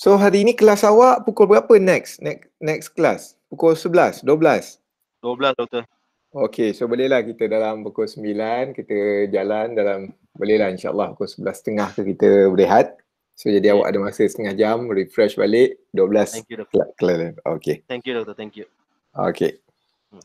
So hari ini kelas awak pukul berapa next? Next next kelas? Pukul 11, 12? 12 doktor. Okay so bolehlah kita dalam pukul 9 kita jalan dalam bolehlah insyaAllah pukul 11.30 tengah kita berehat. So jadi okay. awak ada masa setengah jam refresh balik 12 kelas. Okay. Thank you doktor. Thank you. Okay. Hmm.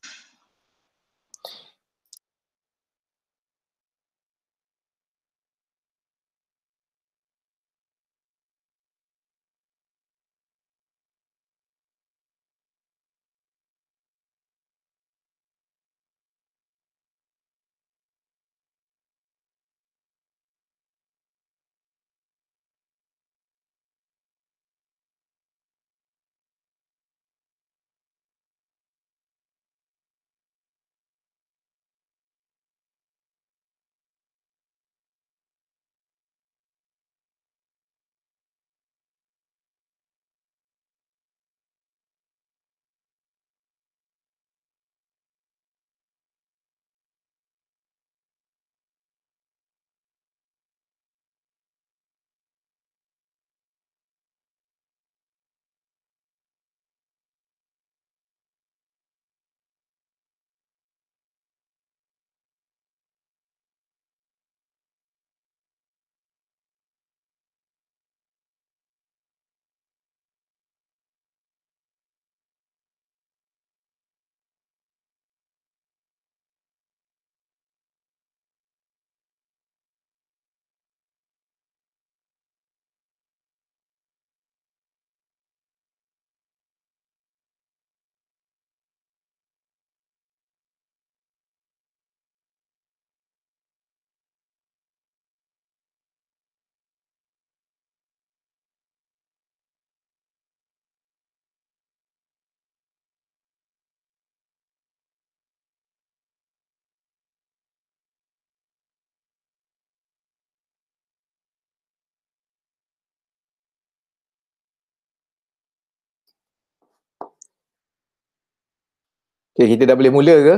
Okay, kita dah boleh mula ke?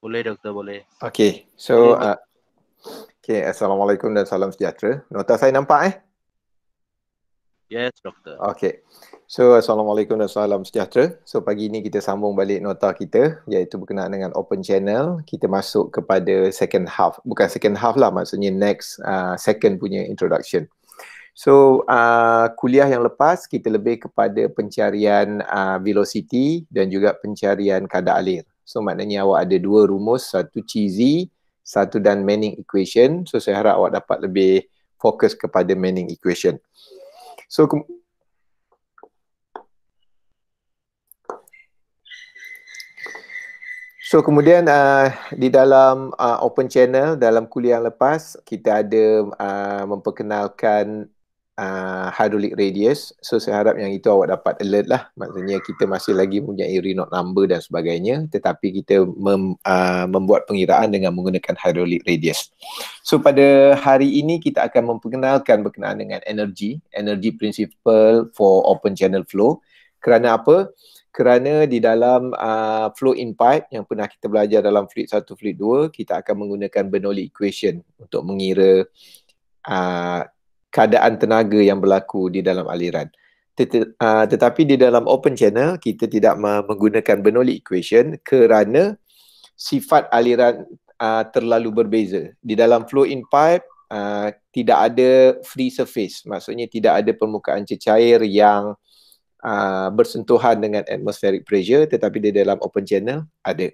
Boleh doktor, boleh. Okay, so boleh. Uh, okay, Assalamualaikum dan salam sejahtera. Nota saya nampak eh? Yes, doktor. Okay, so Assalamualaikum dan salam sejahtera. So pagi ini kita sambung balik nota kita iaitu berkenaan dengan open channel. Kita masuk kepada second half, bukan second half lah maksudnya next uh, second punya introduction. So uh, kuliah yang lepas kita lebih kepada pencarian uh, velocity dan juga pencarian kadar alir. So maknanya awak ada dua rumus, satu Chi satu dan Manning equation. So saya harap awak dapat lebih fokus kepada Manning equation. So So kemudian uh, di dalam uh, open channel dalam kuliah yang lepas kita ada uh, memperkenalkan uh, hydraulic radius. So saya harap yang itu awak dapat alert lah. Maksudnya kita masih lagi mempunyai renote number dan sebagainya. Tetapi kita mem, uh, membuat pengiraan dengan menggunakan hydraulic radius. So pada hari ini kita akan memperkenalkan berkenaan dengan energy. Energy principle for open channel flow. Kerana apa? Kerana di dalam uh, flow in pipe yang pernah kita belajar dalam fluid 1, fluid 2, kita akan menggunakan Bernoulli equation untuk mengira uh, keadaan tenaga yang berlaku di dalam aliran. Tet- uh, ah, tetapi di dalam open channel kita tidak menggunakan Bernoulli equation kerana sifat aliran uh, terlalu berbeza. Di dalam flow in pipe uh, tidak ada free surface, maksudnya tidak ada permukaan cecair yang uh, bersentuhan dengan atmospheric pressure tetapi di dalam open channel ada.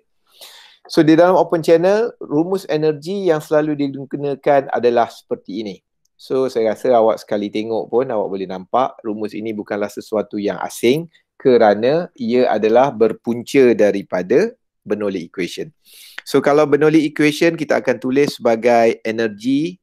So di dalam open channel rumus energi yang selalu digunakan adalah seperti ini. So saya rasa awak sekali tengok pun awak boleh nampak rumus ini bukanlah sesuatu yang asing kerana ia adalah berpunca daripada Bernoulli equation. So kalau Bernoulli equation kita akan tulis sebagai energi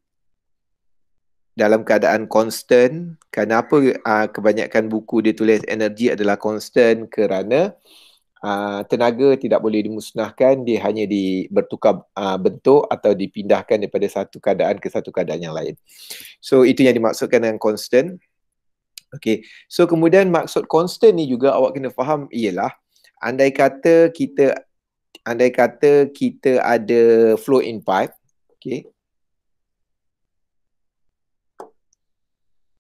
dalam keadaan constant. Kenapa uh, ah, kebanyakan buku dia tulis energi adalah constant kerana uh, Ah, tenaga tidak boleh dimusnahkan dia hanya di bertukar uh, bentuk atau dipindahkan daripada satu keadaan ke satu keadaan yang lain so itu yang dimaksudkan dengan constant Okay. so kemudian maksud constant ni juga awak kena faham ialah andai kata kita andai kata kita ada flow in pipe Okay.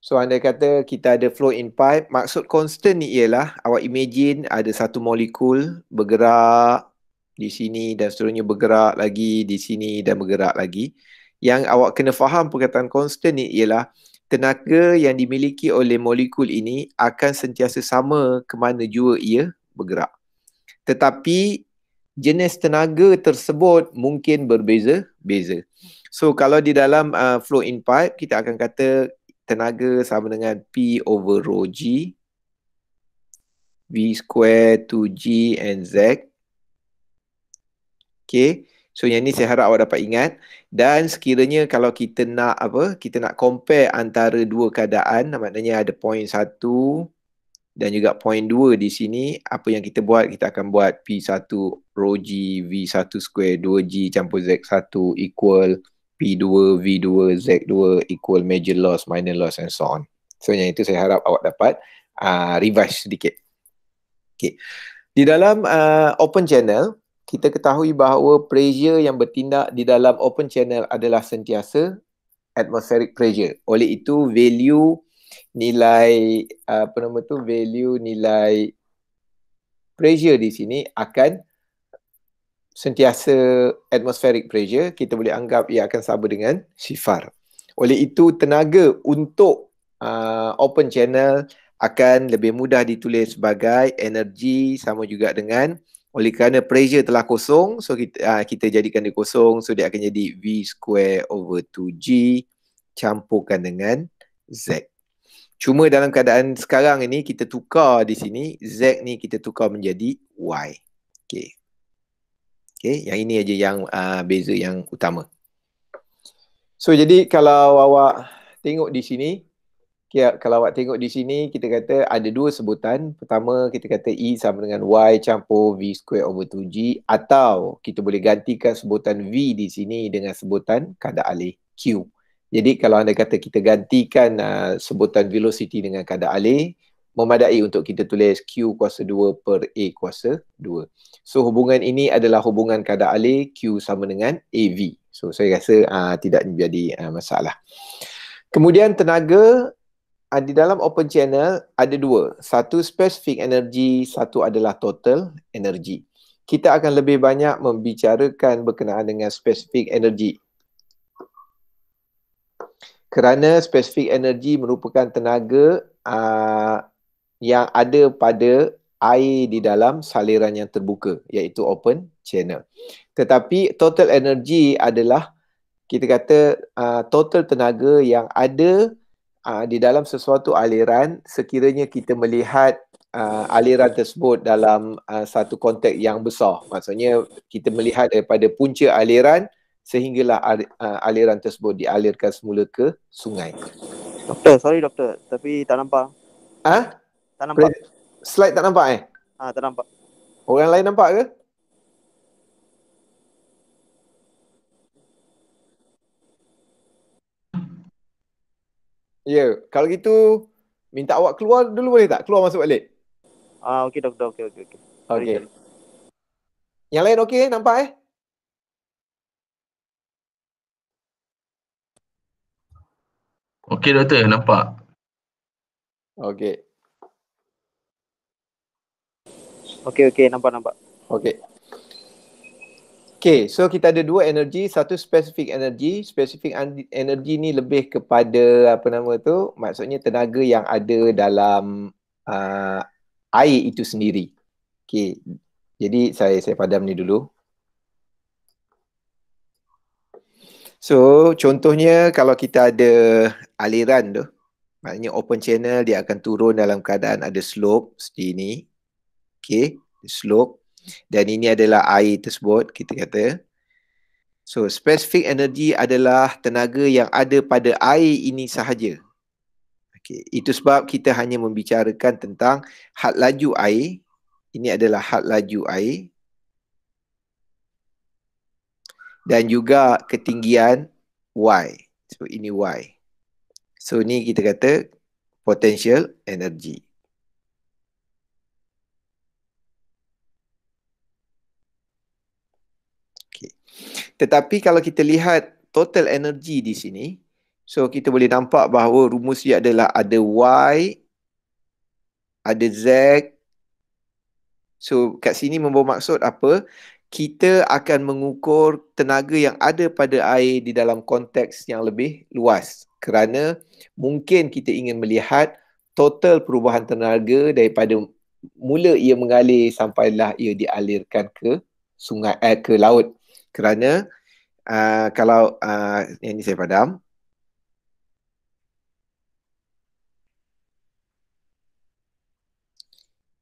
So anda kata kita ada flow in pipe, maksud constant ni ialah awak imagine ada satu molekul bergerak di sini dan seterusnya bergerak lagi di sini dan bergerak lagi. Yang awak kena faham perkataan constant ni ialah tenaga yang dimiliki oleh molekul ini akan sentiasa sama ke mana jua ia bergerak. Tetapi jenis tenaga tersebut mungkin berbeza-beza. So kalau di dalam uh, flow in pipe kita akan kata tenaga sama dengan P over rho G V square to G and Z Okay So yang ni saya harap awak dapat ingat Dan sekiranya kalau kita nak apa Kita nak compare antara dua keadaan Maknanya ada point satu Dan juga point dua di sini Apa yang kita buat kita akan buat P1 rho G V1 square 2G campur Z1 equal P2, V2, Z2 equal major loss, minor loss and so on. So yang itu saya harap awak dapat uh, revise sedikit. Okay. Di dalam uh, open channel, kita ketahui bahawa pressure yang bertindak di dalam open channel adalah sentiasa atmospheric pressure. Oleh itu, value nilai uh, apa nama tu? Value nilai pressure di sini akan sentiasa atmospheric pressure kita boleh anggap ia akan sama dengan sifar. Oleh itu tenaga untuk uh, open channel akan lebih mudah ditulis sebagai energi sama juga dengan oleh kerana pressure telah kosong so kita uh, kita jadikan dia kosong so dia akan jadi v square over 2g campurkan dengan z. Cuma dalam keadaan sekarang ini kita tukar di sini z ni kita tukar menjadi y. Okay. Okay, yang ini aja yang uh, beza yang utama. So jadi kalau awak tengok di sini, kalau awak tengok di sini kita kata ada dua sebutan. Pertama kita kata E sama dengan Y campur V square over 2G atau kita boleh gantikan sebutan V di sini dengan sebutan kadar alih Q. Jadi kalau anda kata kita gantikan uh, sebutan velocity dengan kadar alih, memadai untuk kita tulis Q kuasa 2 per A kuasa 2. So hubungan ini adalah hubungan kadar alih Q sama dengan AV. So saya rasa uh, tidak menjadi uh, ah, masalah. Kemudian tenaga uh, di dalam open channel ada dua. Satu specific energy, satu adalah total energy. Kita akan lebih banyak membicarakan berkenaan dengan specific energy. Kerana specific energy merupakan tenaga uh, yang ada pada air di dalam saliran yang terbuka iaitu open channel. Tetapi total energy adalah kita kata uh, total tenaga yang ada uh, di dalam sesuatu aliran sekiranya kita melihat uh, aliran tersebut dalam uh, satu konteks yang besar. Maksudnya kita melihat daripada punca aliran sehinggalah al- uh, aliran tersebut dialirkan semula ke sungai. Doktor, sorry doktor, tapi tak nampak. Ha? Tak nampak. Pre- slide tak nampak eh? Ah, ha, tak nampak. Orang lain nampak ke? Ya, yeah. kalau gitu minta awak keluar dulu boleh tak? Keluar masuk balik. Ah, uh, okey doktor, okey okey okey. Okey. Yang lain okey eh? nampak eh? Okey doktor, nampak. Okey. Okey, okey, Nampak, nampak. Okey. Okey, so kita ada dua energi. Satu specific energy. Specific energy ni lebih kepada apa nama tu? Maksudnya tenaga yang ada dalam uh, air itu sendiri. Okey. Jadi saya saya padam ni dulu. So, contohnya kalau kita ada aliran tu, maknanya open channel dia akan turun dalam keadaan ada slope seperti ini okay, slope. Dan ini adalah air tersebut, kita kata. So, specific energy adalah tenaga yang ada pada air ini sahaja. Okay, itu sebab kita hanya membicarakan tentang had laju air. Ini adalah had laju air. Dan juga ketinggian Y. So, ini Y. So, ni kita kata potential energy. Tetapi kalau kita lihat total energy di sini, so kita boleh nampak bahawa rumus dia adalah ada Y, ada Z. So kat sini membawa maksud apa? Kita akan mengukur tenaga yang ada pada air di dalam konteks yang lebih luas. Kerana mungkin kita ingin melihat total perubahan tenaga daripada mula ia mengalir sampailah ia dialirkan ke sungai eh, ke laut kerana uh, kalau uh, yang ini saya padam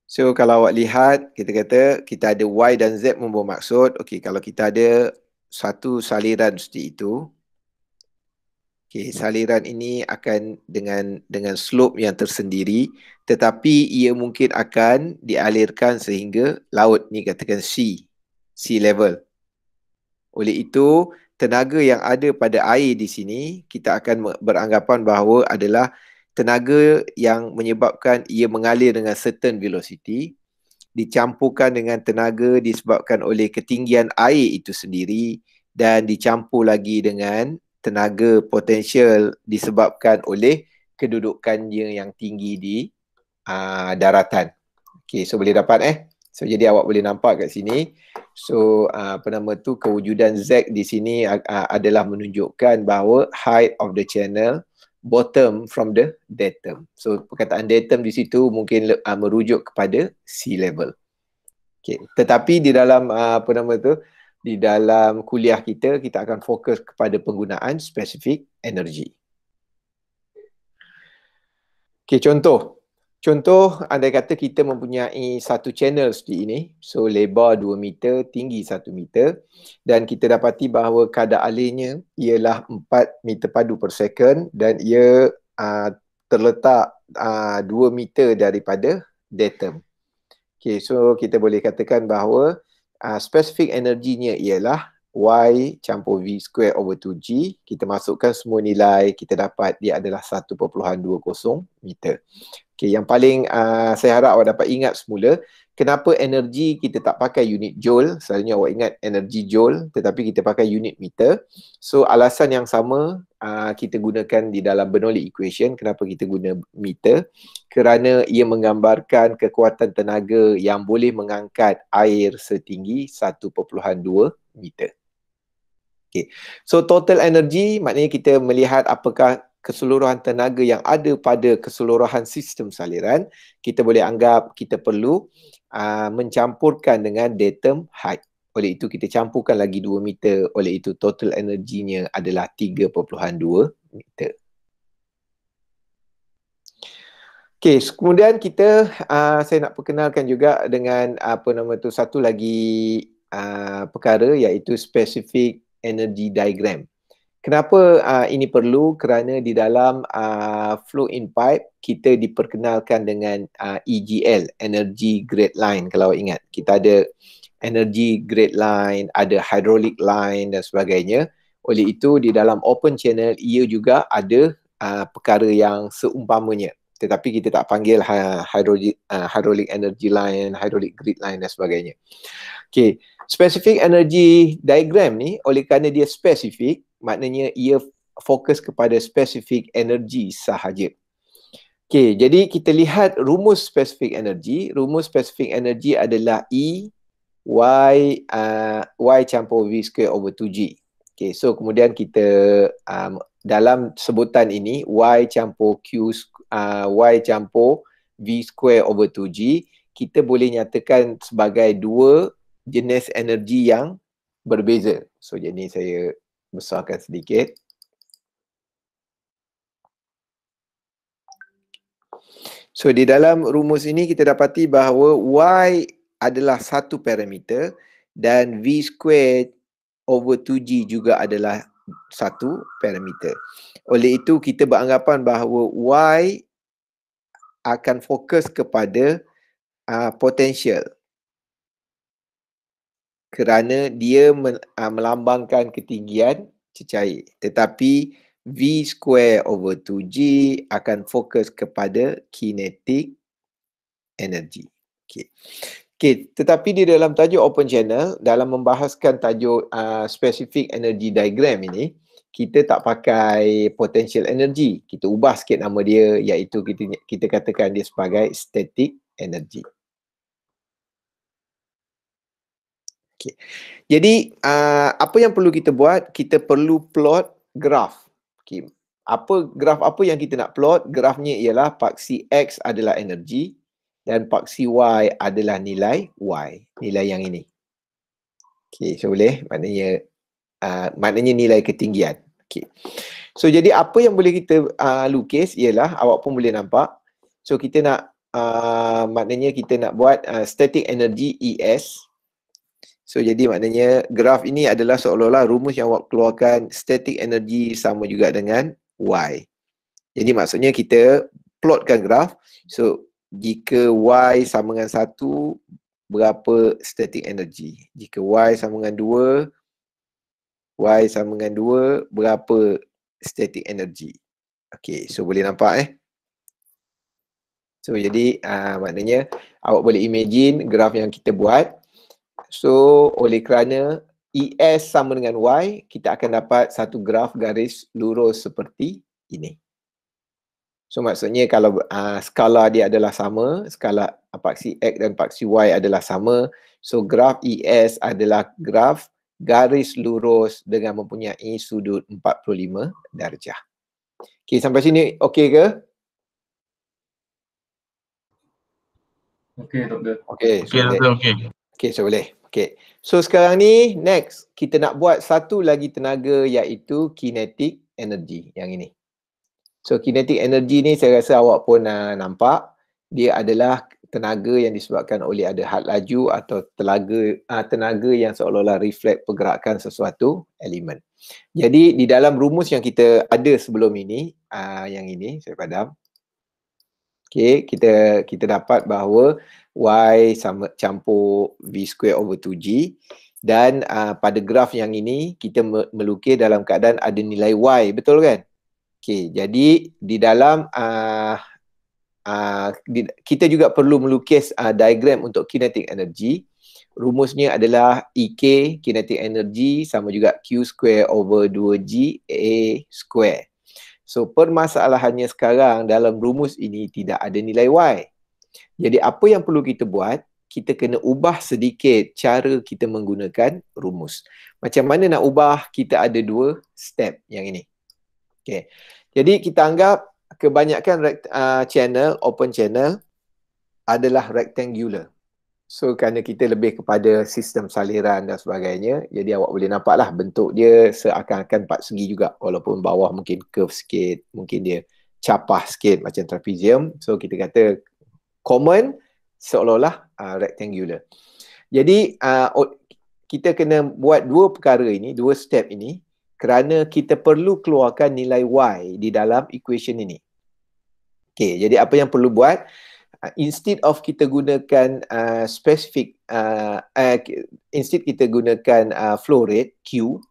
So kalau awak lihat kita kata kita ada Y dan Z membawa maksud okay, kalau kita ada satu saliran seperti itu okay, hmm. saliran ini akan dengan dengan slope yang tersendiri tetapi ia mungkin akan dialirkan sehingga laut ni katakan sea sea level oleh itu, tenaga yang ada pada air di sini kita akan beranggapan bahawa adalah tenaga yang menyebabkan ia mengalir dengan certain velocity dicampurkan dengan tenaga disebabkan oleh ketinggian air itu sendiri dan dicampur lagi dengan tenaga potensial disebabkan oleh kedudukannya yang tinggi di uh, daratan. Okey, so boleh dapat eh. So jadi awak boleh nampak kat sini So uh, apa nama tu kewujudan Z di sini uh, adalah menunjukkan bahawa height of the channel bottom from the datum. So perkataan datum di situ mungkin uh, merujuk kepada sea level. Okay. Tetapi di dalam uh, apa nama tu di dalam kuliah kita kita akan fokus kepada penggunaan specific energy. Okay, contoh Contoh, anda kata kita mempunyai satu channel seperti ini. So, lebar 2 meter, tinggi 1 meter. Dan kita dapati bahawa kadar alirnya ialah 4 meter padu per second dan ia uh, terletak uh, ah, 2 meter daripada datum. Okay, so kita boleh katakan bahawa uh, specific energinya ialah Y campur V square over 2G. Kita masukkan semua nilai, kita dapat dia adalah 1.20 meter. Okay, yang paling uh, saya harap awak dapat ingat semula, kenapa energi kita tak pakai unit joule, selalunya awak ingat energi joule tetapi kita pakai unit meter. So alasan yang sama uh, kita gunakan di dalam Bernoulli equation, kenapa kita guna meter? Kerana ia menggambarkan kekuatan tenaga yang boleh mengangkat air setinggi 1.2 meter. Okay. So total energy maknanya kita melihat apakah keseluruhan tenaga yang ada pada keseluruhan sistem saliran kita boleh anggap kita perlu uh, mencampurkan dengan datum height oleh itu kita campurkan lagi 2 meter oleh itu total energinya adalah 3.2 meter Okay, kemudian kita uh, saya nak perkenalkan juga dengan uh, apa nama tu satu lagi uh, perkara iaitu specific energy diagram Kenapa uh, ini perlu? Kerana di dalam uh, flow in pipe kita diperkenalkan dengan uh, EGL, energy grade line kalau ingat. Kita ada energy grade line, ada hydraulic line dan sebagainya. Oleh itu di dalam open channel ia juga ada uh, perkara yang seumpamanya tetapi kita tak panggil uh, ha, hydrogen, uh, ha, hydraulic energy line, hydraulic grid line dan sebagainya. Okay, specific energy diagram ni oleh kerana dia specific, maknanya ia fokus kepada specific energy sahaja. Okay, jadi kita lihat rumus specific energy. Rumus specific energy adalah E Y uh, Y campur V square over 2G. Okay, so kemudian kita um, dalam sebutan ini Y campur Q uh, y campur v square over 2g kita boleh nyatakan sebagai dua jenis energi yang berbeza. So jadi saya besarkan sedikit. So di dalam rumus ini kita dapati bahawa y adalah satu parameter dan v square over 2g juga adalah satu parameter. Oleh itu kita beranggapan bahawa Y akan fokus kepada uh, ah, potensial kerana dia ah, melambangkan ketinggian cecair. Tetapi V square over 2G akan fokus kepada kinetik energy. Okay. Okay, tetapi di dalam tajuk open channel, dalam membahaskan tajuk uh, specific energy diagram ini, kita tak pakai potential energy. Kita ubah sikit nama dia iaitu kita, kita katakan dia sebagai static energy. Okay. Jadi uh, apa yang perlu kita buat? Kita perlu plot graf. Okay. Apa graf apa yang kita nak plot? Grafnya ialah paksi X adalah energi, dan paksi y adalah nilai y nilai yang ini okey so boleh maknanya uh, maknanya nilai ketinggian okey so jadi apa yang boleh kita uh, lukis ialah awak pun boleh nampak so kita nak uh, maknanya kita nak buat uh, static energy es So jadi maknanya graf ini adalah seolah-olah rumus yang awak keluarkan static energy sama juga dengan y. Jadi maksudnya kita plotkan graf. So jika Y sama dengan 1, berapa static energy? Jika Y sama dengan 2, Y sama dengan 2, berapa static energy? Okay, so boleh nampak eh? So, jadi uh, maknanya awak boleh imagine graf yang kita buat. So, oleh kerana ES sama dengan Y, kita akan dapat satu graf garis lurus seperti ini. So maksudnya kalau uh, skala dia adalah sama, skala ah, paksi X dan paksi Y adalah sama. So graf ES adalah graf garis lurus dengan mempunyai sudut 45 darjah. Okay sampai sini okey ke? Okey doktor. Okey. Okay. doktor okey. Okey so boleh. Okey. So sekarang ni next kita nak buat satu lagi tenaga iaitu kinetic energy yang ini. So kinetic energy ni saya rasa awak pun uh, nampak dia adalah tenaga yang disebabkan oleh ada had laju atau telaga uh, tenaga yang seolah-olah reflect pergerakan sesuatu elemen. Jadi di dalam rumus yang kita ada sebelum ini uh, yang ini saya padam. Okay, kita kita dapat bahawa y sama campur v square over 2g dan uh, pada graf yang ini kita melukis dalam keadaan ada nilai y betul kan? Okey, jadi di dalam uh, uh, di, kita juga perlu melukis uh, diagram untuk kinetic energy. Rumusnya adalah EK, kinetic energy, sama juga Q square over 2G, A square. So permasalahannya sekarang dalam rumus ini tidak ada nilai Y. Jadi apa yang perlu kita buat? Kita kena ubah sedikit cara kita menggunakan rumus. Macam mana nak ubah? Kita ada dua step yang ini. Okay. Jadi kita anggap kebanyakan uh, channel, open channel adalah rectangular. So kerana kita lebih kepada sistem saliran dan sebagainya, jadi awak boleh nampaklah bentuk dia seakan-akan empat segi juga walaupun bawah mungkin curve sikit, mungkin dia capah sikit macam trapezium. So kita kata common seolah-olah uh, rectangular. Jadi uh, kita kena buat dua perkara ini, dua step ini kerana kita perlu keluarkan nilai y di dalam equation ini. Okay, jadi apa yang perlu buat? Uh, instead of kita gunakan uh, specific, uh, uh, instead kita gunakan uh, flow rate Q,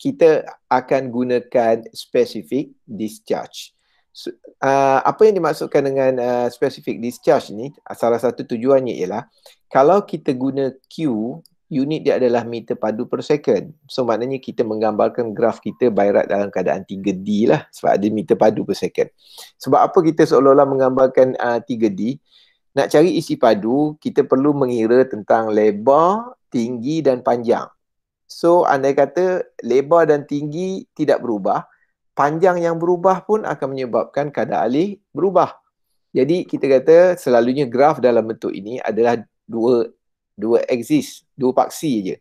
kita akan gunakan specific discharge. So, uh, apa yang dimaksudkan dengan uh, specific discharge ni? Salah satu tujuannya ialah kalau kita guna Q unit dia adalah meter padu per second. So maknanya kita menggambarkan graf kita by right dalam keadaan 3D lah sebab ada meter padu per second. Sebab apa kita seolah-olah menggambarkan uh, 3D? Nak cari isi padu, kita perlu mengira tentang lebar, tinggi dan panjang. So andai kata lebar dan tinggi tidak berubah, panjang yang berubah pun akan menyebabkan kadar alih berubah. Jadi kita kata selalunya graf dalam bentuk ini adalah dua dua exist, dua paksi je.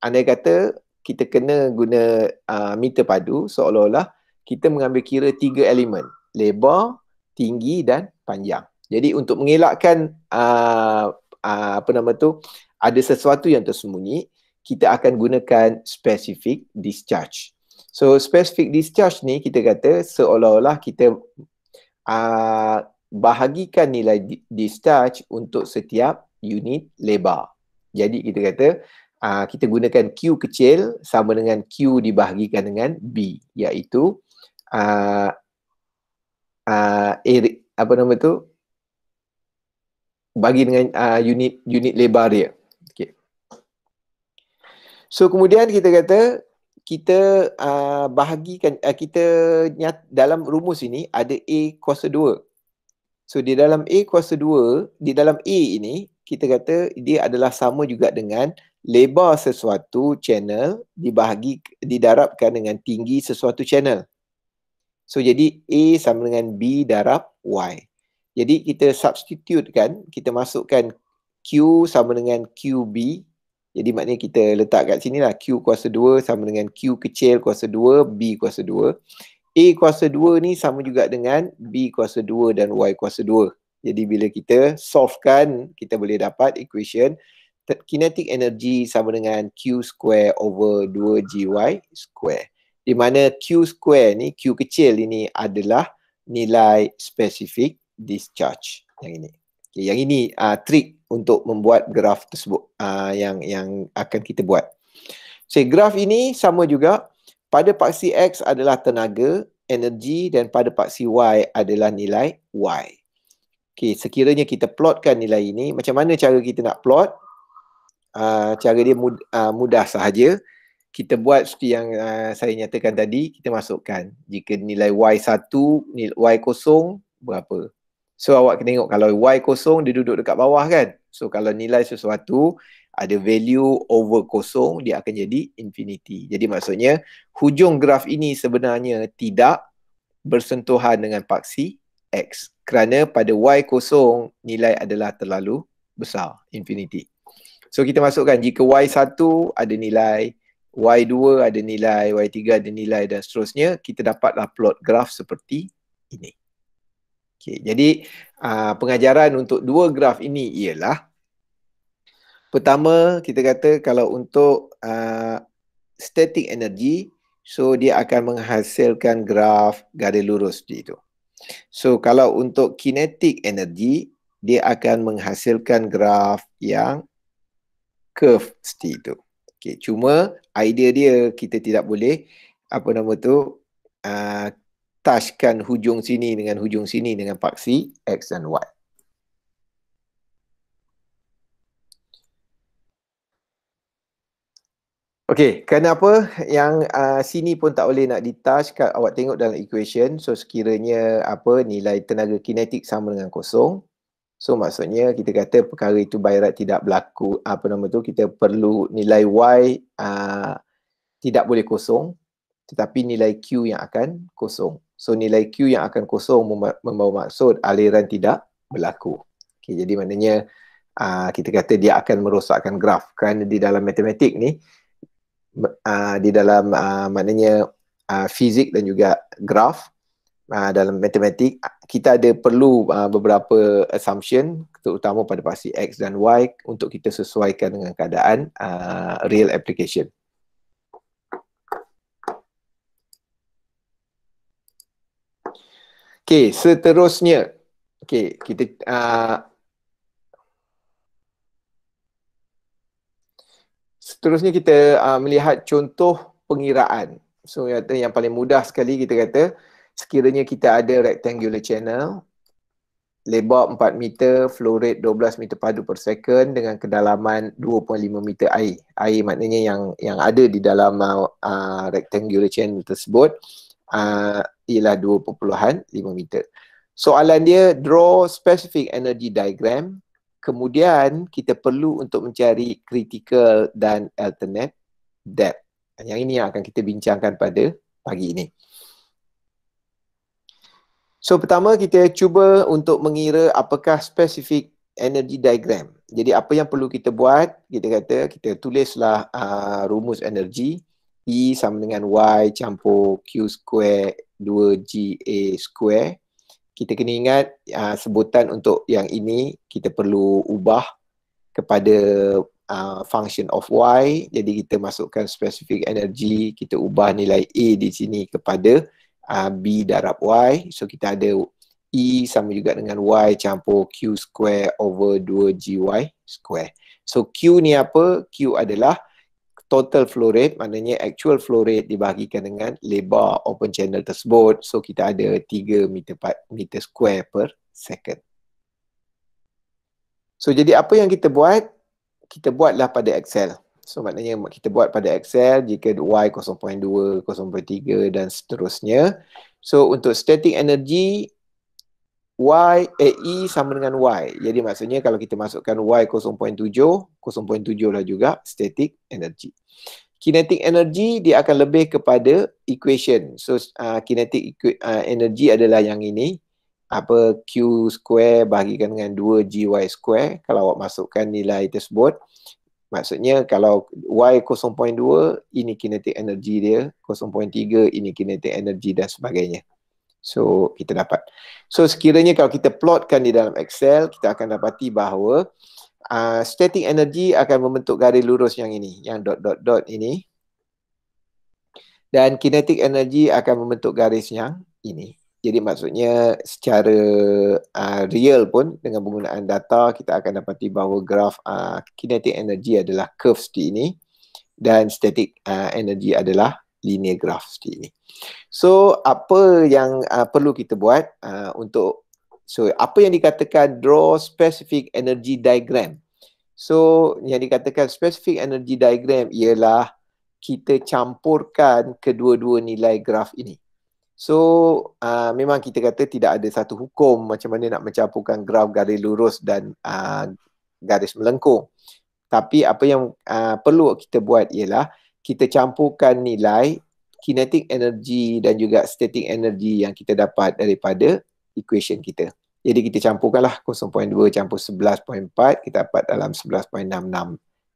anda kata kita kena guna uh, meter padu seolah-olah kita mengambil kira tiga elemen, lebar, tinggi dan panjang. Jadi untuk mengelakkan uh, uh, apa nama tu ada sesuatu yang tersembunyi, kita akan gunakan specific discharge. So specific discharge ni kita kata seolah-olah kita uh, bahagikan nilai discharge untuk setiap unit lebar. Jadi kita kata uh, kita gunakan Q kecil sama dengan Q dibahagikan dengan B iaitu uh, uh, apa nama tu bagi dengan uh, unit unit lebar dia. Okay. So kemudian kita kata kita uh, bahagikan uh, kita nyat, dalam rumus ini ada a kuasa 2. So di dalam a kuasa 2, di dalam a ini kita kata dia adalah sama juga dengan lebar sesuatu channel dibahagi didarabkan dengan tinggi sesuatu channel. So jadi A sama dengan B darab Y. Jadi kita substitute kan, kita masukkan Q sama dengan QB. Jadi maknanya kita letak kat sini lah Q kuasa 2 sama dengan Q kecil kuasa 2, B kuasa 2. A kuasa 2 ni sama juga dengan B kuasa 2 dan Y kuasa jadi bila kita solvekan, kita boleh dapat equation kinetic energy sama dengan Q square over 2GY square. Di mana Q square ni, Q kecil ini adalah nilai specific discharge yang ini. Okay, yang ini uh, ah, trik untuk membuat graf tersebut uh, yang yang akan kita buat. So, graf ini sama juga pada paksi X adalah tenaga, energi dan pada paksi Y adalah nilai Y. Okay, sekiranya kita plotkan nilai ini, macam mana cara kita nak plot? Uh, cara dia mud, uh, mudah sahaja. Kita buat seperti yang uh, saya nyatakan tadi, kita masukkan. Jika nilai Y1, nilai Y0, berapa? So awak kena tengok kalau Y0 dia duduk dekat bawah kan? So kalau nilai sesuatu ada value over kosong, dia akan jadi infinity. Jadi maksudnya hujung graf ini sebenarnya tidak bersentuhan dengan paksi x kerana pada y kosong nilai adalah terlalu besar infinity so kita masukkan jika y satu ada nilai y2 ada nilai y3 ada nilai dan seterusnya kita dapatlah plot graf seperti ini Okay, jadi uh, pengajaran untuk dua graf ini ialah pertama kita kata kalau untuk uh, static energy so dia akan menghasilkan graf garis lurus di itu. So kalau untuk kinetik energi, dia akan menghasilkan graf yang curve seperti itu. Okay, cuma idea dia kita tidak boleh apa nama tu uh, touchkan hujung sini dengan hujung sini dengan paksi X dan Y. Okay, kenapa yang uh, sini pun tak boleh nak detouch kat, awak tengok dalam equation. So sekiranya apa nilai tenaga kinetik sama dengan kosong. So maksudnya kita kata perkara itu by right tidak berlaku apa nama tu kita perlu nilai y uh, tidak boleh kosong tetapi nilai q yang akan kosong. So nilai q yang akan kosong membawa maksud aliran tidak berlaku. Okay, jadi maknanya uh, kita kata dia akan merosakkan graf kerana di dalam matematik ni uh, di dalam uh, maknanya uh, fizik dan juga graf uh, dalam matematik kita ada perlu uh, beberapa assumption terutama pada pasti x dan y untuk kita sesuaikan dengan keadaan uh, real application Okay, seterusnya. Okay, kita uh, Seterusnya kita uh, melihat contoh pengiraan. So yang, yang paling mudah sekali kita kata sekiranya kita ada rectangular channel lebar 4 meter, flow rate 12 meter padu per second dengan kedalaman 2.5 meter air. Air maknanya yang yang ada di dalam uh, rectangular channel tersebut uh, ialah 2.5 meter. Soalan dia draw specific energy diagram kemudian kita perlu untuk mencari critical dan alternate depth. Yang ini yang akan kita bincangkan pada pagi ini. So pertama kita cuba untuk mengira apakah specific energy diagram. Jadi apa yang perlu kita buat, kita kata kita tulislah uh, rumus energi E sama dengan Y campur Q square 2GA square kita kena ingat uh, sebutan untuk yang ini kita perlu ubah kepada uh, function of y jadi kita masukkan specific energy kita ubah nilai a di sini kepada uh, b darab y so kita ada e sama juga dengan y campur q square over 2gy square so q ni apa q adalah total flow rate maknanya actual flow rate dibahagikan dengan lebar open channel tersebut so kita ada 3 meter per meter square per second so jadi apa yang kita buat kita buatlah pada excel so maknanya kita buat pada excel jika y 0.2 0.3 dan seterusnya so untuk static energy Y, eh, E sama dengan Y. Jadi maksudnya kalau kita masukkan Y 0.7, 0.7 lah juga static energy. Kinetic energy dia akan lebih kepada equation. So uh, kinetic equ- uh, energy adalah yang ini. Apa Q square bahagikan dengan 2GY square. Kalau awak masukkan nilai tersebut. Maksudnya kalau Y 0.2 ini kinetic energy dia. 0.3 ini kinetic energy dan sebagainya. So kita dapat. So sekiranya kalau kita plotkan di dalam Excel, kita akan dapati bahawa uh, static energy akan membentuk garis lurus yang ini, yang dot dot dot ini. Dan kinetic energy akan membentuk garis yang ini. Jadi maksudnya secara uh, real pun dengan penggunaan data kita akan dapati bahawa graf uh, kinetic energy adalah curve di ini dan static uh, energy adalah linear graph seperti ini. So apa yang uh, perlu kita buat uh, untuk so apa yang dikatakan draw specific energy diagram. So yang dikatakan specific energy diagram ialah kita campurkan kedua-dua nilai graf ini. So uh, memang kita kata tidak ada satu hukum macam mana nak mencampurkan graf garis lurus dan uh, garis melengkung. Tapi apa yang uh, perlu kita buat ialah kita campurkan nilai kinetic energy dan juga static energy yang kita dapat daripada equation kita. Jadi kita campurkanlah 0.2 campur 11.4 kita dapat dalam 11.66.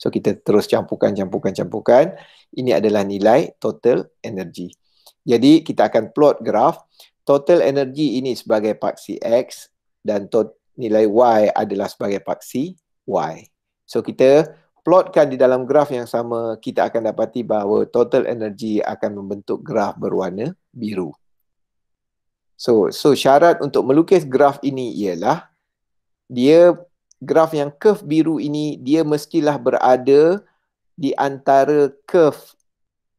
So kita terus campurkan campurkan campurkan. Ini adalah nilai total energy. Jadi kita akan plot graf total energy ini sebagai paksi x dan nilai y adalah sebagai paksi y. So kita plotkan di dalam graf yang sama kita akan dapati bahawa total energy akan membentuk graf berwarna biru. So so syarat untuk melukis graf ini ialah dia graf yang curve biru ini dia mestilah berada di antara curve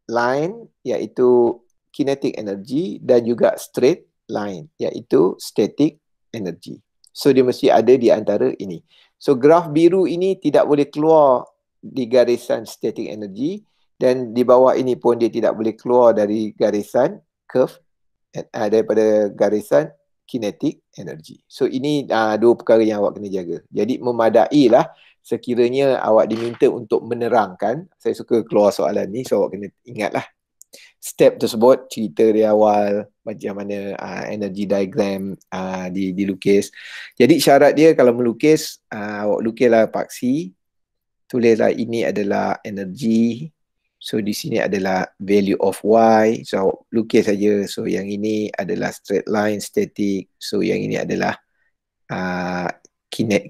line iaitu kinetic energy dan juga straight line iaitu static energy. So dia mesti ada di antara ini. So graf biru ini tidak boleh keluar di garisan static energy dan di bawah ini pun dia tidak boleh keluar dari garisan curve uh, daripada garisan kinetic energy. So ini uh, dua perkara yang awak kena jaga. Jadi memadai lah sekiranya awak diminta untuk menerangkan, saya suka keluar soalan ni so awak kena ingatlah step tersebut, cerita di awal macam mana uh, energy diagram uh, dilukis. Jadi syarat dia kalau melukis, uh, awak lukislah paksi tulislah ini adalah energi. so di sini adalah value of y so lukis saja so yang ini adalah straight line static so yang ini adalah uh,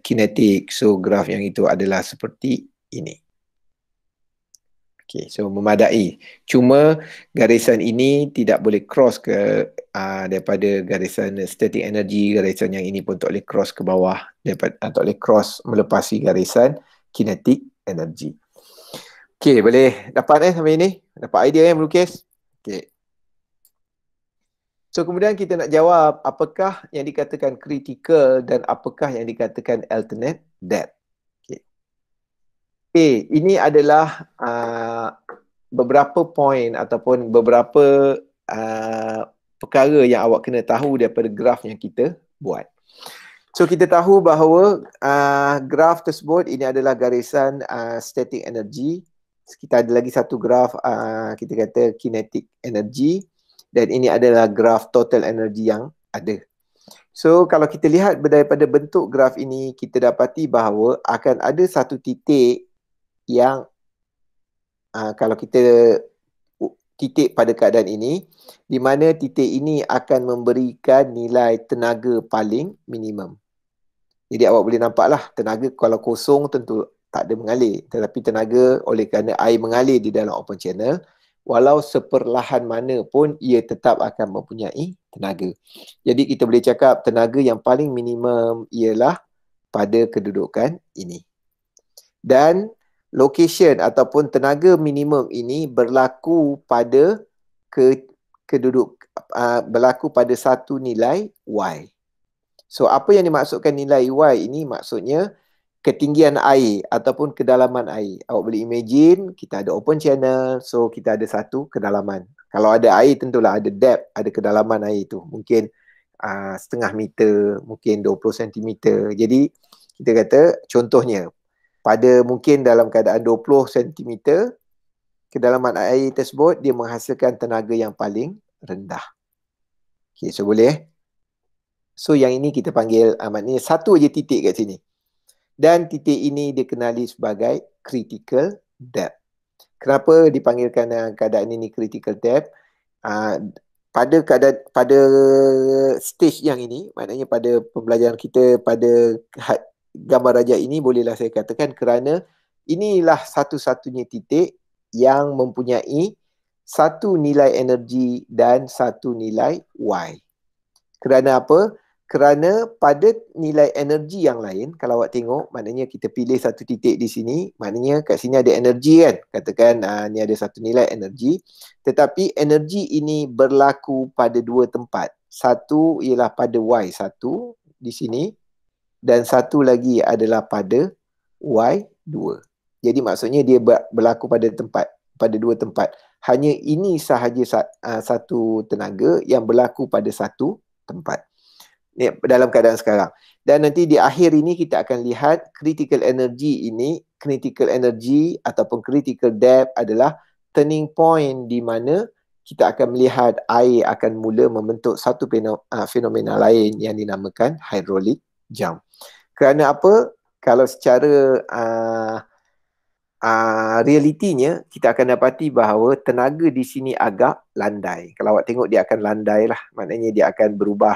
kinetik so graf yang itu adalah seperti ini Okay. so memadai cuma garisan ini tidak boleh cross ke uh, daripada garisan static energy garisan yang ini pun tak boleh cross ke bawah daripada uh, tak boleh cross melepasi garisan kinetik energi. Okay, boleh dapat eh sampai ini? Dapat idea eh melukis? Okay. So kemudian kita nak jawab apakah yang dikatakan critical dan apakah yang dikatakan alternate That. Okay. Okay, ini adalah uh, beberapa point ataupun beberapa uh, perkara yang awak kena tahu daripada graf yang kita buat. So kita tahu bahawa uh, graf tersebut ini adalah garisan uh, static energy. Kita ada lagi satu graf uh, kita kata kinetic energy dan ini adalah graf total energy yang ada. So kalau kita lihat daripada bentuk graf ini kita dapati bahawa akan ada satu titik yang uh, kalau kita titik pada keadaan ini di mana titik ini akan memberikan nilai tenaga paling minimum. Jadi awak boleh nampak lah tenaga kalau kosong tentu tak ada mengalir. Tetapi tenaga oleh kerana air mengalir di dalam open channel walau seperlahan mana pun ia tetap akan mempunyai tenaga. Jadi kita boleh cakap tenaga yang paling minimum ialah pada kedudukan ini. Dan location ataupun tenaga minimum ini berlaku pada ke, keduduk uh, berlaku pada satu nilai y. So apa yang dimaksudkan nilai Y ini maksudnya ketinggian air ataupun kedalaman air. Awak boleh imagine kita ada open channel so kita ada satu kedalaman. Kalau ada air tentulah ada depth, ada kedalaman air itu Mungkin uh, setengah meter, mungkin 20 cm. Jadi kita kata contohnya pada mungkin dalam keadaan 20 cm kedalaman air tersebut dia menghasilkan tenaga yang paling rendah. Okay, so boleh eh? So yang ini kita panggil uh, maknanya satu aja titik kat sini. Dan titik ini dikenali sebagai critical depth. Kenapa dipanggilkan uh, keadaan ini critical depth? Uh, pada keadaan pada stage yang ini, maknanya pada pembelajaran kita pada had, gambar raja ini bolehlah saya katakan kerana inilah satu-satunya titik yang mempunyai satu nilai energi dan satu nilai y. Kerana apa? kerana pada nilai energi yang lain kalau awak tengok maknanya kita pilih satu titik di sini maknanya kat sini ada energi kan katakan uh, ni ada satu nilai energi tetapi energi ini berlaku pada dua tempat satu ialah pada y satu di sini dan satu lagi adalah pada y dua jadi maksudnya dia berlaku pada tempat pada dua tempat hanya ini sahaja ah, satu tenaga yang berlaku pada satu tempat ni dalam keadaan sekarang dan nanti di akhir ini kita akan lihat critical energy ini critical energy ataupun critical depth adalah turning point di mana kita akan melihat air akan mula membentuk satu uh, fenomena lain yang dinamakan hydraulic jump kerana apa kalau secara uh, Uh, realitinya kita akan dapati bahawa tenaga di sini agak landai. Kalau awak tengok dia akan landai lah. Maknanya dia akan berubah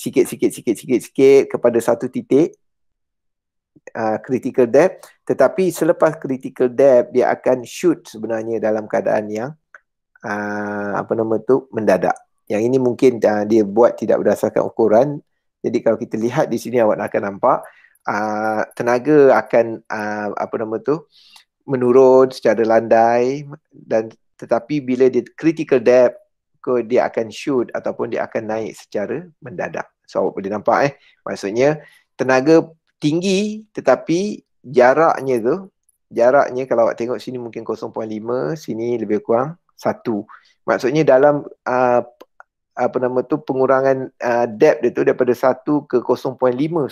sikit-sikit-sikit-sikit-sikit kepada satu titik uh, critical depth, tetapi selepas critical depth dia akan shoot sebenarnya dalam keadaan yang uh, apa nama tu mendadak yang ini mungkin uh, dia buat tidak berdasarkan ukuran jadi kalau kita lihat di sini awak akan nampak uh, tenaga akan uh, apa nama tu menurun secara landai dan tetapi bila dia critical depth kod dia akan shoot ataupun dia akan naik secara mendadak. So awak boleh nampak eh. Maksudnya tenaga tinggi tetapi jaraknya tu jaraknya kalau awak tengok sini mungkin 0.5, sini lebih kurang 1. Maksudnya dalam uh, apa nama tu pengurangan uh, depth dia tu daripada 1 ke 0.5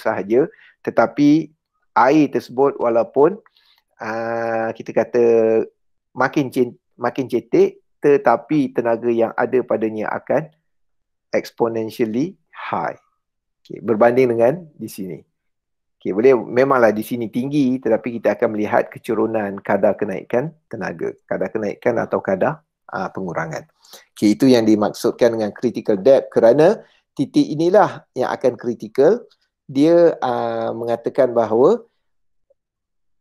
sahaja tetapi air tersebut walaupun uh, kita kata makin cint- makin cetek tetapi tenaga yang ada padanya akan exponentially high. Okay, berbanding dengan di sini. Okay, boleh memanglah di sini tinggi tetapi kita akan melihat kecurunan kadar kenaikan tenaga. Kadar kenaikan atau kadar aa, ah, pengurangan. Okay, itu yang dimaksudkan dengan critical depth kerana titik inilah yang akan critical. Dia aa, ah, mengatakan bahawa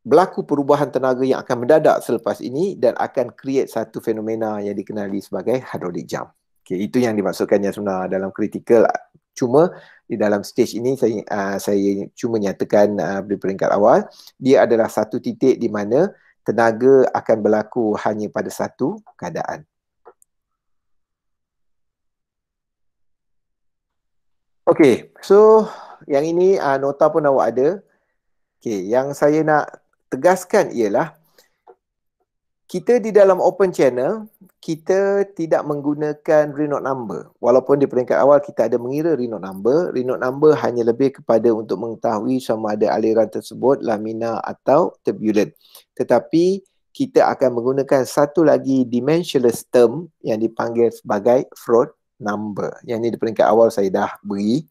berlaku perubahan tenaga yang akan mendadak selepas ini dan akan create satu fenomena yang dikenali sebagai hadronic jump. Okay, itu yang dimaksudkan yang sebenar dalam kritikal. Cuma di dalam stage ini saya uh, saya cuma nyatakan uh, di peringkat awal dia adalah satu titik di mana tenaga akan berlaku hanya pada satu keadaan. Okay, so yang ini uh, nota pun awak ada. Okay, yang saya nak tegaskan ialah kita di dalam open channel kita tidak menggunakan renote number walaupun di peringkat awal kita ada mengira renote number renote number hanya lebih kepada untuk mengetahui sama ada aliran tersebut lamina atau turbulent tetapi kita akan menggunakan satu lagi dimensionless term yang dipanggil sebagai fraud number yang ini di peringkat awal saya dah beri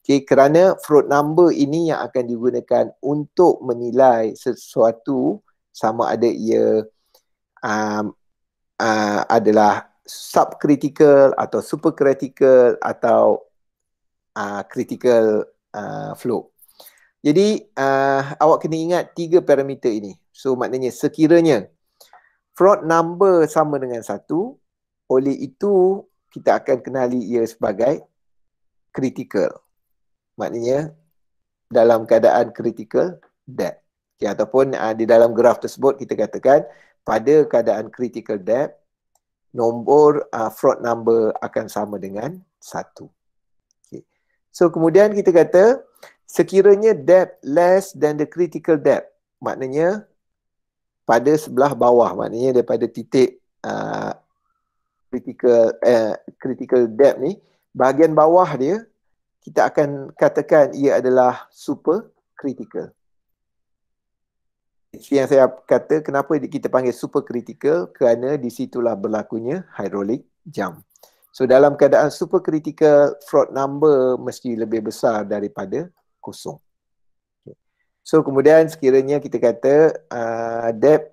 Okay, kerana fraud number ini yang akan digunakan untuk menilai sesuatu sama ada ia um, uh, adalah subcritical atau supercritical atau uh, critical uh, flow. Jadi uh, awak kena ingat tiga parameter ini. So maknanya sekiranya fraud number sama dengan satu, oleh itu kita akan kenali ia sebagai critical maknanya dalam keadaan critical debt. Okay, ataupun uh, di dalam graf tersebut kita katakan pada keadaan critical debt nombor uh, fraud number akan sama dengan satu. Okay. So kemudian kita kata sekiranya debt less than the critical debt maknanya pada sebelah bawah maknanya daripada titik uh, critical uh, critical debt ni bahagian bawah dia kita akan katakan ia adalah super critical. Itu yang saya kata kenapa kita panggil super critical kerana di situlah berlakunya hydraulic jump. So dalam keadaan super critical, fraud number mesti lebih besar daripada kosong. So kemudian sekiranya kita kata uh, depth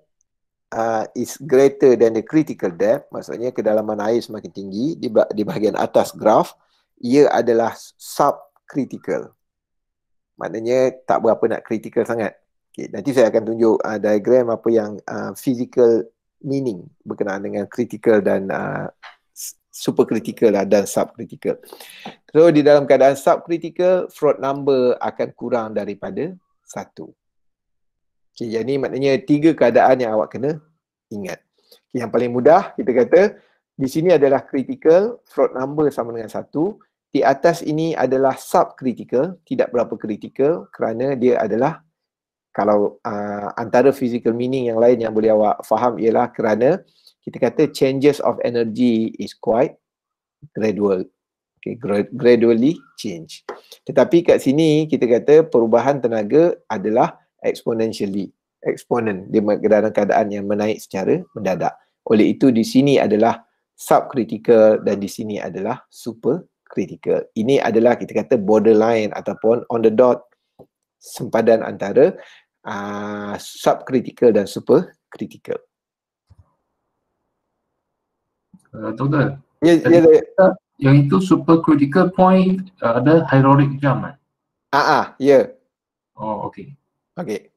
uh, is greater than the critical depth, maksudnya kedalaman air semakin tinggi di, di bahagian atas graf, uh, ia adalah subcritical. Maknanya tak berapa nak critical sangat. Okay, nanti saya akan tunjuk uh, diagram apa yang uh, physical meaning berkenaan dengan critical dan uh, supercritical lah, dan subcritical. So di dalam keadaan subcritical, fraud number akan kurang daripada satu. Okay, jadi maknanya tiga keadaan yang awak kena ingat. Yang paling mudah kita kata di sini adalah critical, float number sama dengan satu. Di atas ini adalah sub critical, tidak berapa critical kerana dia adalah kalau uh, antara physical meaning yang lain yang boleh awak faham ialah kerana kita kata changes of energy is quite gradual. Okay, gradually change. Tetapi kat sini kita kata perubahan tenaga adalah exponentially. Exponent, dia dalam keadaan yang menaik secara mendadak. Oleh itu di sini adalah subcritical dan di sini adalah supercritical. Ini adalah kita kata borderline ataupun on the dot sempadan antara uh, subcritical dan supercritical. Uh, eh, Tunggu. Ya, ya, ya. Yang itu supercritical point eh, ada hieroglyph heroic jam. Ah, ah, ya. Yeah. Oh, okay. Okay.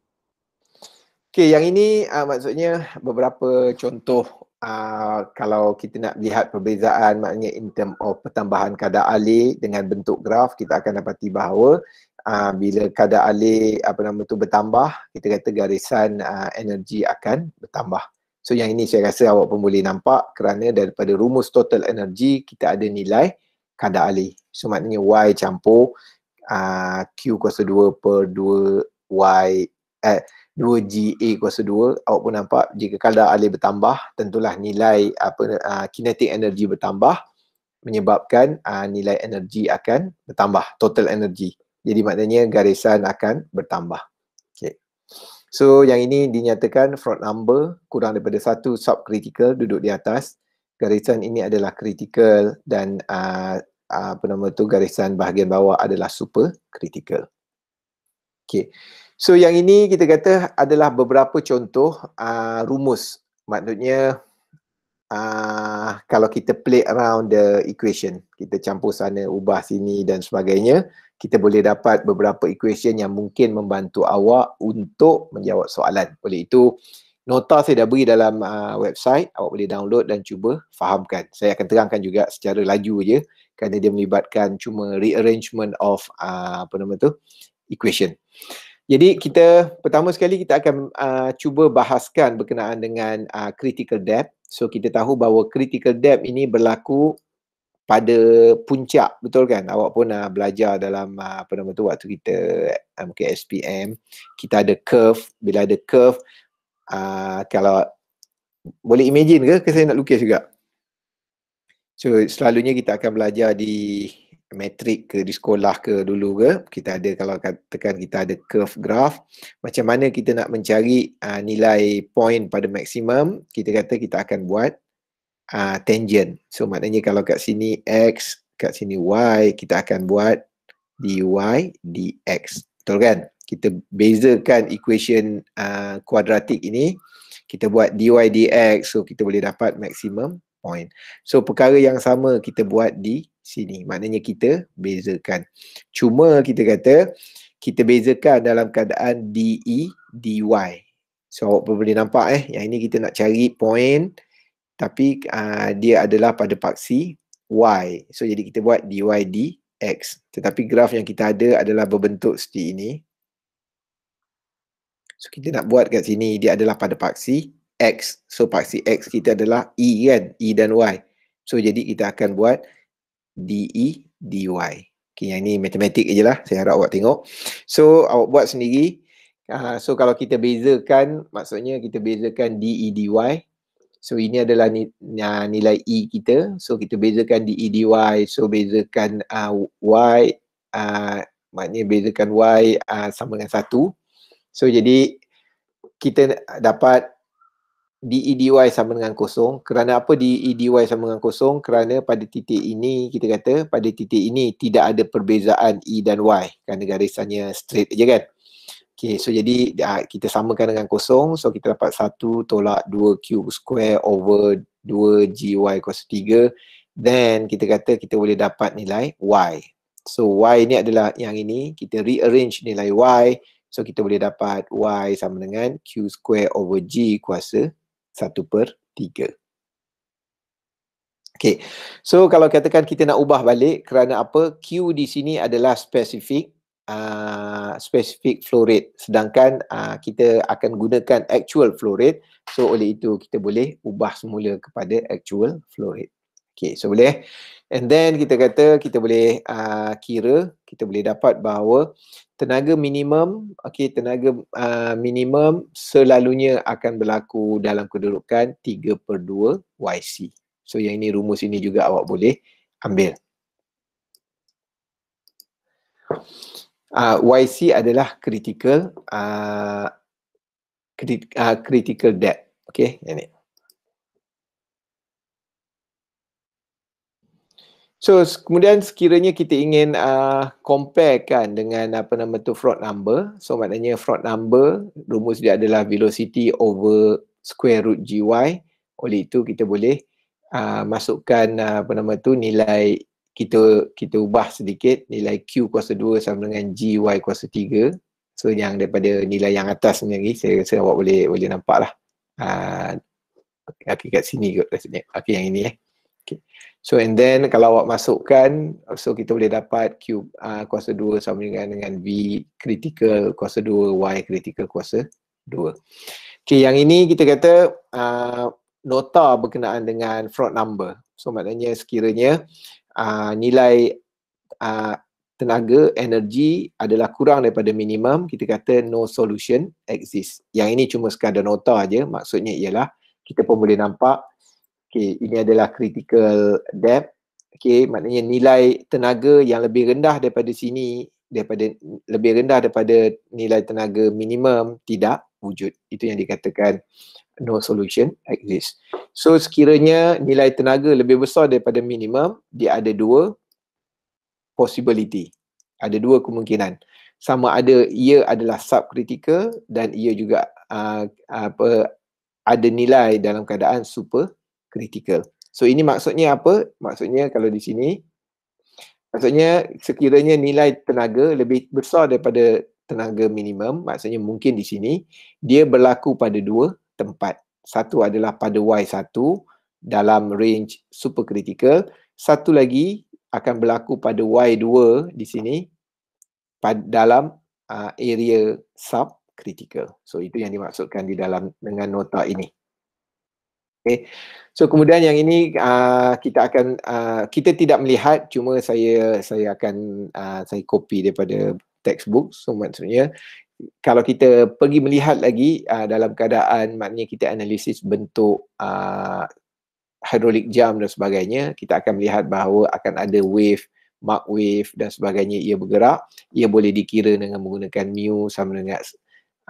Okay. yang ini uh, maksudnya beberapa contoh uh, kalau kita nak lihat perbezaan maknanya in term of pertambahan kadar alih dengan bentuk graf kita akan dapati bahawa uh, bila kadar alih apa nama tu bertambah kita kata garisan uh, energi akan bertambah so yang ini saya rasa awak pun boleh nampak kerana daripada rumus total energi kita ada nilai kadar alih. so maknanya y campur uh, q kuasa 2 per 2 y eh, 2GA kuasa 2 awak pun nampak jika kadar alih bertambah tentulah nilai apa uh, kinetik energi bertambah menyebabkan uh, nilai energi akan bertambah total energi jadi maknanya garisan akan bertambah okey so yang ini dinyatakan front number kurang daripada satu sub critical duduk di atas garisan ini adalah critical dan uh, apa nama tu garisan bahagian bawah adalah super critical. Okey. So yang ini kita kata adalah beberapa contoh uh, rumus. Maknanya uh, ah, kalau kita play around the equation, kita campur sana, ubah sini dan sebagainya, kita boleh dapat beberapa equation yang mungkin membantu awak untuk menjawab soalan. Oleh itu, nota saya dah beri dalam uh, website, awak boleh download dan cuba fahamkan. Saya akan terangkan juga secara laju je kerana dia melibatkan cuma rearrangement of uh, apa nama tu, equation. Jadi kita pertama sekali kita akan uh, cuba bahaskan berkenaan dengan uh, critical debt. So kita tahu bahawa critical debt ini berlaku pada puncak, betul kan? Awak pun uh, belajar dalam uh, apa nama tu waktu kita uh, mungkin SPM, kita ada curve, bila ada curve uh, kalau boleh imagine ke ke saya nak lukis juga. So selalunya kita akan belajar di metrik ke di sekolah ke dulu ke kita ada kalau katakan kita ada curve graph macam mana kita nak mencari uh, nilai point pada maksimum kita kata kita akan buat uh, tangent so maknanya kalau kat sini x kat sini y kita akan buat dy dx betul kan kita bezakan equation ah, kuadratik uh, ini kita buat dy dx so kita boleh dapat maksimum point so perkara yang sama kita buat di sini. Maknanya kita bezakan. Cuma kita kata kita bezakan dalam keadaan DE, DY. So awak pun boleh nampak eh. Yang ini kita nak cari point tapi uh, dia adalah pada paksi Y. So jadi kita buat DY, x. Tetapi graf yang kita ada adalah berbentuk seperti ini. So kita nak buat kat sini dia adalah pada paksi X. So paksi X kita adalah E kan? E dan Y. So jadi kita akan buat D-E, D-Y. Okay, yang ni matematik je lah. Saya harap awak tengok. So, awak buat sendiri. Uh, so, kalau kita bezakan, maksudnya kita bezakan D-E, D-Y. So, ini adalah ni, uh, nilai E kita. So, kita bezakan D-E, D-Y. So, bezakan uh, Y. Uh, maknanya bezakan Y uh, sama dengan satu. So, jadi kita dapat DEDY sama dengan kosong. Kerana apa DEDY sama dengan kosong? Kerana pada titik ini kita kata pada titik ini tidak ada perbezaan E dan Y kerana garisannya straight aja kan. Okay, so jadi kita samakan dengan kosong. So kita dapat 1 tolak 2 cube square over 2 GY kuasa 3. Then kita kata kita boleh dapat nilai Y. So Y ni adalah yang ini. Kita rearrange nilai Y. So kita boleh dapat Y sama dengan Q square over G kuasa satu per tiga. Okay. So kalau katakan kita nak ubah balik kerana apa Q di sini adalah spesifik uh, specific flow rate sedangkan uh, kita akan gunakan actual flow rate so oleh itu kita boleh ubah semula kepada actual flow rate. Okay, so boleh eh? And then kita kata kita boleh uh, kira, kita boleh dapat bahawa tenaga minimum, okay, tenaga uh, minimum selalunya akan berlaku dalam kedudukan 3 per 2 YC. So yang ini rumus ini juga awak boleh ambil. Uh, ah, YC adalah critical uh, crit, uh, critical debt. Okay, ini. Yani. So kemudian sekiranya kita ingin uh, compare kan dengan apa nama tu fraud number. So maknanya fraud number rumus dia adalah velocity over square root gy. Oleh itu kita boleh uh, masukkan uh, apa nama tu nilai kita kita ubah sedikit nilai q kuasa 2 sama dengan gy kuasa 3. So yang daripada nilai yang atas ni lagi saya rasa awak boleh boleh nampak lah. Uh, okay, kat sini kot rasanya. Okay yang ini eh. Okay. So and then kalau awak masukkan, so kita boleh dapat Q uh, ah, kuasa 2 sama dengan dengan V critical kuasa 2, Y critical kuasa 2. Okay, yang ini kita kata uh, nota berkenaan dengan fraud number. So maknanya sekiranya uh, nilai uh, tenaga, energi adalah kurang daripada minimum, kita kata no solution exist. Yang ini cuma sekadar nota aja. maksudnya ialah kita pun boleh nampak Okay, ini adalah critical depth. Okay, maknanya nilai tenaga yang lebih rendah daripada sini, daripada lebih rendah daripada nilai tenaga minimum tidak wujud. Itu yang dikatakan no solution exists. So sekiranya nilai tenaga lebih besar daripada minimum, dia ada dua possibility. Ada dua kemungkinan. Sama ada ia adalah subcritical dan ia juga uh, apa ada nilai dalam keadaan super critical. So ini maksudnya apa? Maksudnya kalau di sini maksudnya sekiranya nilai tenaga lebih besar daripada tenaga minimum, maksudnya mungkin di sini dia berlaku pada dua tempat. Satu adalah pada Y1 dalam range super critical, satu lagi akan berlaku pada Y2 di sini pada dalam uh, area sub critical. So itu yang dimaksudkan di dalam dengan nota ini. Okay. So kemudian yang ini uh, kita akan uh, kita tidak melihat cuma saya saya akan uh, saya copy daripada textbook so maksudnya kalau kita pergi melihat lagi uh, dalam keadaan maknanya kita analisis bentuk uh, hidrolik jam dan sebagainya kita akan melihat bahawa akan ada wave mark wave dan sebagainya ia bergerak ia boleh dikira dengan menggunakan mu sama dengan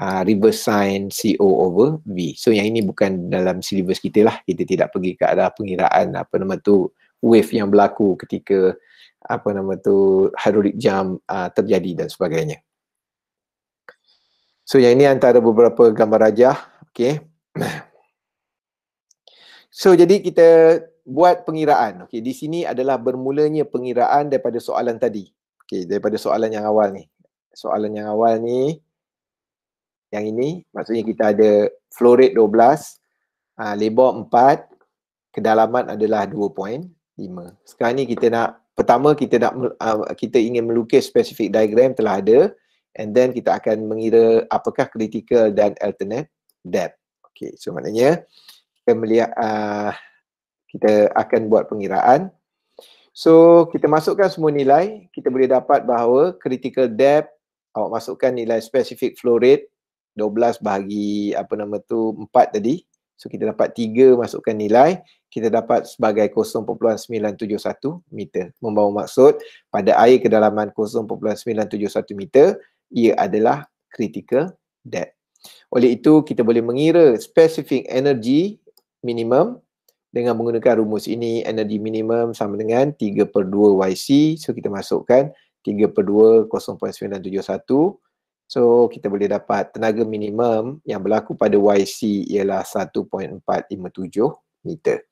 uh, reverse sign CO over V. So yang ini bukan dalam syllabus kita lah. Kita tidak pergi ke arah pengiraan apa nama tu wave yang berlaku ketika apa nama tu hydraulic jam uh, ah, terjadi dan sebagainya. So yang ini antara beberapa gambar rajah. Okay. So jadi kita buat pengiraan. Okay, di sini adalah bermulanya pengiraan daripada soalan tadi. Okay, daripada soalan yang awal ni. Soalan yang awal ni, yang ini maksudnya kita ada flow rate 12 uh, lebar 4 kedalaman adalah 2.5 sekarang ni kita nak pertama kita nak uh, kita ingin melukis specific diagram telah ada and then kita akan mengira apakah critical dan alternate depth okey so maknanya kita melihat uh, kita akan buat pengiraan so kita masukkan semua nilai kita boleh dapat bahawa critical depth awak masukkan nilai specific flow rate 12 bahagi apa nama tu 4 tadi so kita dapat 3 masukkan nilai kita dapat sebagai 0.971 meter membawa maksud pada air kedalaman 0.971 meter ia adalah critical depth oleh itu kita boleh mengira specific energy minimum dengan menggunakan rumus ini energy minimum sama dengan 3 per 2 YC so kita masukkan 3 per 2 0.971 So kita boleh dapat tenaga minimum yang berlaku pada YC ialah 1.457 meter.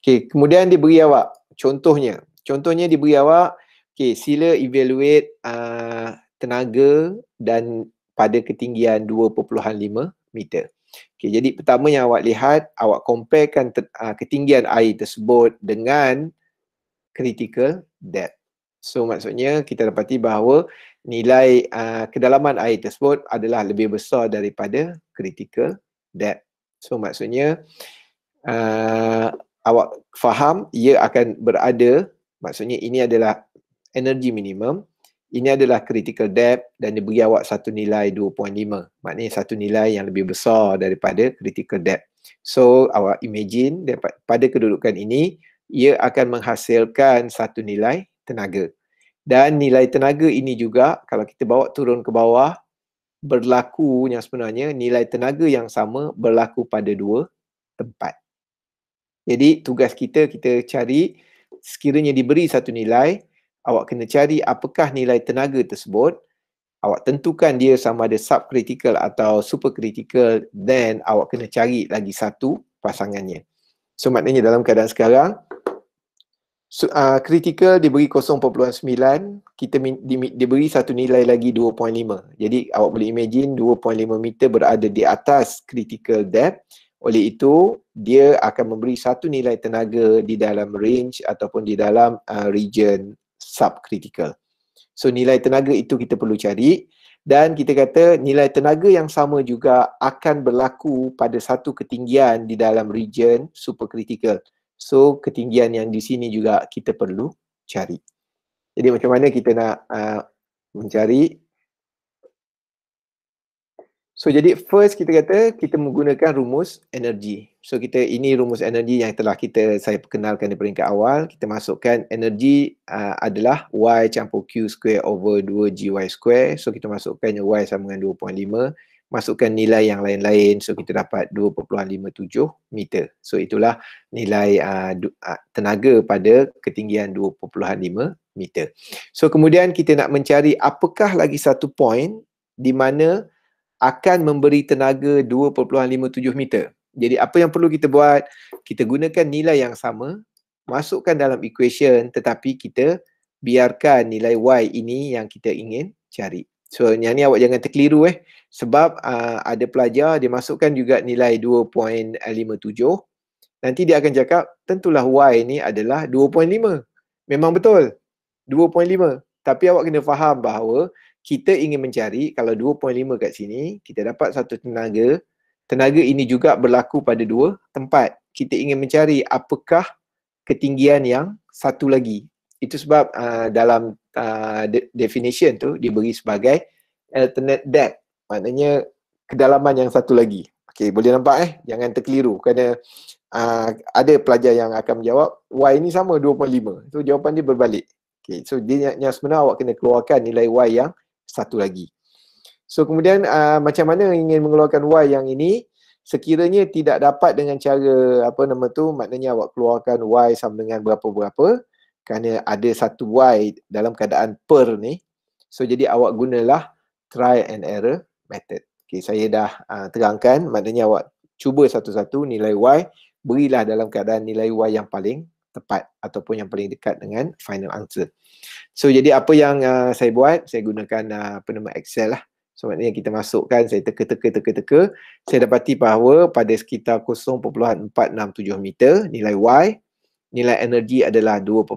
Okay, kemudian diberi awak contohnya. Contohnya diberi awak, okay, sila evaluate uh, tenaga dan pada ketinggian 2.5 meter. Okay, jadi pertama yang awak lihat, awak comparekan ter, uh, ketinggian air tersebut dengan critical depth. So maksudnya kita dapati bahawa nilai uh, kedalaman air tersebut adalah lebih besar daripada critical depth. So maksudnya uh, awak faham ia akan berada maksudnya ini adalah energy minimum ini adalah critical depth dan dia beri awak satu nilai 2.5 maknanya satu nilai yang lebih besar daripada critical depth so awak imagine pada kedudukan ini ia akan menghasilkan satu nilai tenaga dan nilai tenaga ini juga kalau kita bawa turun ke bawah berlaku yang sebenarnya nilai tenaga yang sama berlaku pada dua tempat. Jadi tugas kita kita cari sekiranya diberi satu nilai awak kena cari apakah nilai tenaga tersebut awak tentukan dia sama ada subcritical atau supercritical then awak kena cari lagi satu pasangannya. So maknanya dalam keadaan sekarang uh, critical diberi 0.9 kita diberi satu nilai lagi 2.5 jadi awak boleh imagine 2.5 meter berada di atas critical depth oleh itu dia akan memberi satu nilai tenaga di dalam range ataupun di dalam uh, region subcritical so nilai tenaga itu kita perlu cari dan kita kata nilai tenaga yang sama juga akan berlaku pada satu ketinggian di dalam region supercritical. critical So ketinggian yang di sini juga kita perlu cari. Jadi macam mana kita nak uh, mencari? So jadi first kita kata kita menggunakan rumus energi. So kita ini rumus energi yang telah kita saya perkenalkan di peringkat awal. Kita masukkan energi uh, adalah y campur q square over 2gy square. So kita masukkan y sama dengan masukkan nilai yang lain-lain so kita dapat 2.57 meter. So itulah nilai uh, uh tenaga pada ketinggian 2.5 meter. So kemudian kita nak mencari apakah lagi satu point di mana akan memberi tenaga 2.57 meter. Jadi apa yang perlu kita buat? Kita gunakan nilai yang sama, masukkan dalam equation tetapi kita biarkan nilai y ini yang kita ingin cari. So yang ni awak jangan terkeliru eh. Sebab uh, ada pelajar dia masukkan juga nilai 2.57. Nanti dia akan cakap tentulah Y ni adalah 2.5. Memang betul. 2.5. Tapi awak kena faham bahawa kita ingin mencari kalau 2.5 kat sini kita dapat satu tenaga. Tenaga ini juga berlaku pada dua tempat. Kita ingin mencari apakah ketinggian yang satu lagi. Itu sebab uh, dalam uh, de- definition tu diberi sebagai alternate debt. Maknanya kedalaman yang satu lagi. Okey, boleh nampak eh? Jangan terkeliru kerana uh, ada pelajar yang akan menjawab Y ni sama 2.5. So jawapan dia berbalik. Okey, so dia yang sebenarnya awak kena keluarkan nilai Y yang satu lagi. So kemudian uh, macam mana ingin mengeluarkan Y yang ini? Sekiranya tidak dapat dengan cara apa nama tu, maknanya awak keluarkan Y sama dengan berapa-berapa kerana ada satu y dalam keadaan per ni so jadi awak gunalah try and error method okay, saya dah uh, terangkan maknanya awak cuba satu-satu nilai y, berilah dalam keadaan nilai y yang paling tepat ataupun yang paling dekat dengan final answer so jadi apa yang uh, saya buat saya gunakan uh, apa excel lah so maknanya kita masukkan saya teka teka teka teka saya dapati bahawa pada sekitar 0.467 meter nilai y nilai energi adalah 2.57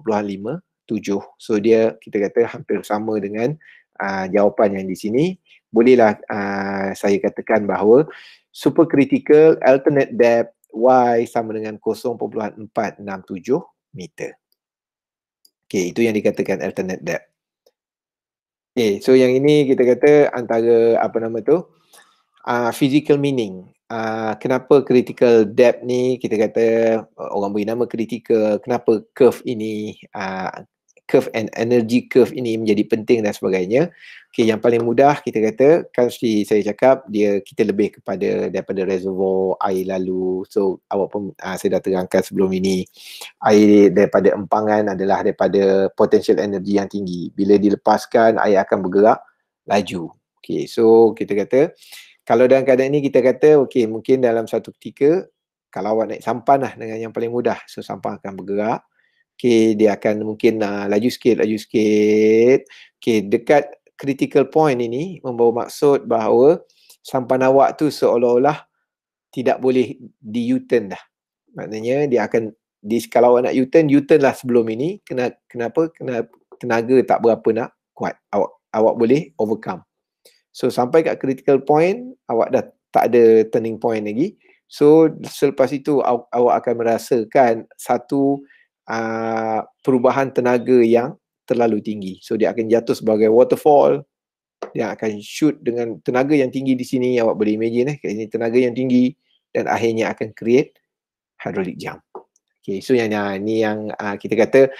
so dia kita kata hampir sama dengan uh, jawapan yang di sini bolehlah uh, saya katakan bahawa supercritical alternate depth y sama dengan 0.467 meter Okay, itu yang dikatakan alternate depth Okay, so yang ini kita kata antara apa nama tu uh, physical meaning uh, kenapa critical depth ni kita kata uh, orang beri nama critical kenapa curve ini uh, curve and energy curve ini menjadi penting dan sebagainya Okay, yang paling mudah kita kata kan seperti saya cakap dia kita lebih kepada daripada reservoir air lalu so awak pun uh, saya dah terangkan sebelum ini air daripada empangan adalah daripada potential energy yang tinggi bila dilepaskan air akan bergerak laju Okay, so kita kata kalau dalam keadaan ni kita kata okey mungkin dalam satu ketika kalau awak naik sampan lah dengan yang paling mudah so sampan akan bergerak okey dia akan mungkin uh, laju sikit laju sikit okey dekat critical point ini membawa maksud bahawa sampan awak tu seolah-olah tidak boleh di U-turn dah maknanya dia akan di kalau awak nak U-turn U-turn lah sebelum ini kena kenapa kena tenaga tak berapa nak kuat awak awak boleh overcome So sampai kat critical point, awak dah tak ada turning point lagi. So selepas itu awak, akan merasakan satu uh, perubahan tenaga yang terlalu tinggi. So dia akan jatuh sebagai waterfall. yang akan shoot dengan tenaga yang tinggi di sini. Awak boleh imagine eh. Kat sini tenaga yang tinggi dan akhirnya akan create hydraulic jump. Okay, so yang, yang ni yang uh, kita kata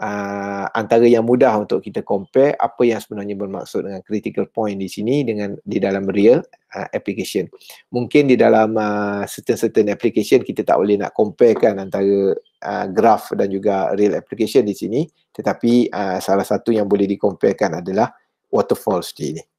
uh, antara yang mudah untuk kita compare apa yang sebenarnya bermaksud dengan critical point di sini dengan di dalam real uh, application. Mungkin di dalam uh, certain-certain application kita tak boleh nak comparekan antara uh, graph dan juga real application di sini tetapi uh, salah satu yang boleh dikomparekan adalah waterfall sendiri.